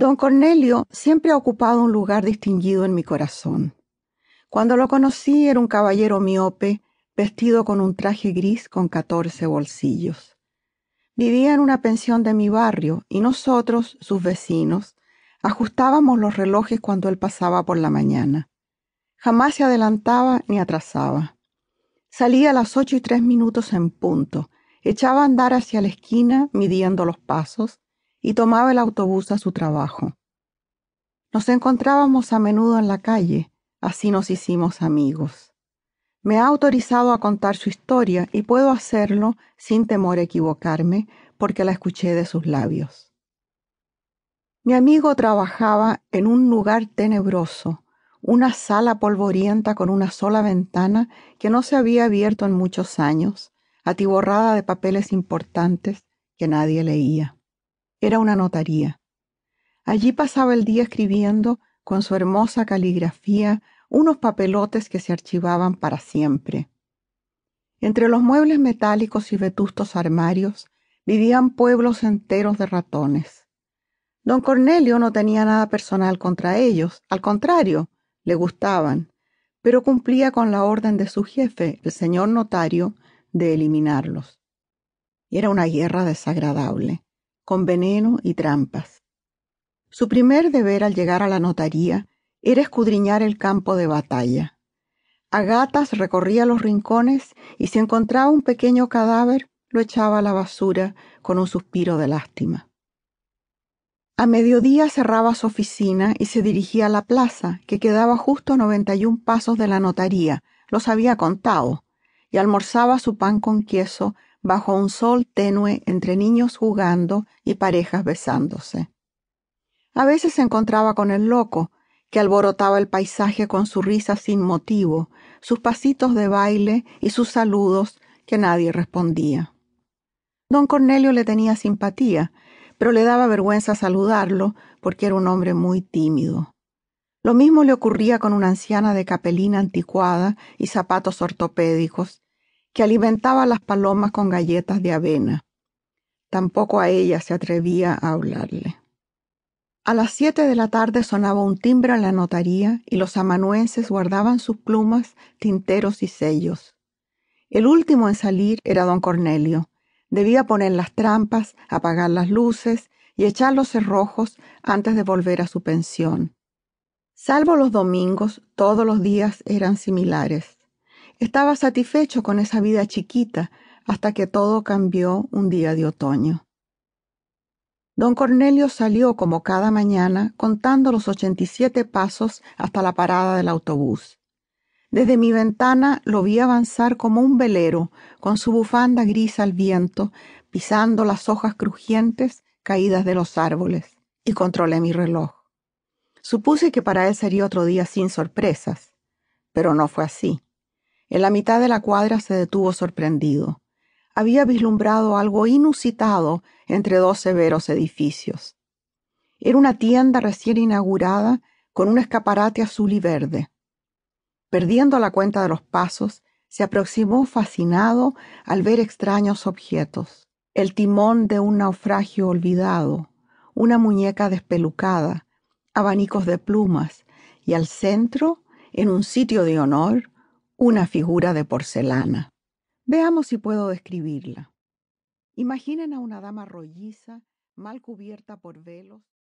Don Cornelio siempre ha ocupado un lugar distinguido en mi corazón. Cuando lo conocí era un caballero miope, vestido con un traje gris con catorce bolsillos. Vivía en una pensión de mi barrio y nosotros, sus vecinos, ajustábamos los relojes cuando él pasaba por la mañana. Jamás se adelantaba ni atrasaba. Salía a las ocho y tres minutos en punto, echaba a andar hacia la esquina midiendo los pasos y tomaba el autobús a su trabajo. Nos encontrábamos a menudo en la calle, así nos hicimos amigos. Me ha autorizado a contar su historia y puedo hacerlo sin temor a equivocarme porque la escuché de sus labios. Mi amigo trabajaba en un lugar tenebroso, una sala polvorienta con una sola ventana que no se había abierto en muchos años, atiborrada de papeles importantes que nadie leía era una notaría. Allí pasaba el día escribiendo, con su hermosa caligrafía, unos papelotes que se archivaban para siempre. Entre los muebles metálicos y vetustos armarios vivían pueblos enteros de ratones. Don Cornelio no tenía nada personal contra ellos, al contrario, le gustaban, pero cumplía con la orden de su jefe, el señor notario, de eliminarlos. Era una guerra desagradable con veneno y trampas. Su primer deber al llegar a la notaría era escudriñar el campo de batalla. A gatas recorría los rincones y si encontraba un pequeño cadáver lo echaba a la basura con un suspiro de lástima. A mediodía cerraba su oficina y se dirigía a la plaza, que quedaba justo a noventa y un pasos de la notaría, los había contado, y almorzaba su pan con queso bajo un sol tenue entre niños jugando y parejas besándose. A veces se encontraba con el loco, que alborotaba el paisaje con su risa sin motivo, sus pasitos de baile y sus saludos que nadie respondía. Don Cornelio le tenía simpatía, pero le daba vergüenza saludarlo porque era un hombre muy tímido. Lo mismo le ocurría con una anciana de capelina anticuada y zapatos ortopédicos, que alimentaba a las palomas con galletas de avena. Tampoco a ella se atrevía a hablarle. A las siete de la tarde sonaba un timbre en la notaría y los amanuenses guardaban sus plumas, tinteros y sellos. El último en salir era don Cornelio. Debía poner las trampas, apagar las luces y echar los cerrojos antes de volver a su pensión. Salvo los domingos, todos los días eran similares. Estaba satisfecho con esa vida chiquita hasta que todo cambió un día de otoño. Don Cornelio salió como cada mañana contando los ochenta y siete pasos hasta la parada del autobús. Desde mi ventana lo vi avanzar como un velero, con su bufanda gris al viento, pisando las hojas crujientes caídas de los árboles, y controlé mi reloj. Supuse que para él sería otro día sin sorpresas, pero no fue así. En la mitad de la cuadra se detuvo sorprendido. Había vislumbrado algo inusitado entre dos severos edificios. Era una tienda recién inaugurada con un escaparate azul y verde. Perdiendo la cuenta de los pasos, se aproximó fascinado al ver extraños objetos. El timón de un naufragio olvidado, una muñeca despelucada, abanicos de plumas y al centro, en un sitio de honor, una figura de porcelana. Veamos si puedo describirla. Imaginen a una dama rolliza, mal cubierta por velos,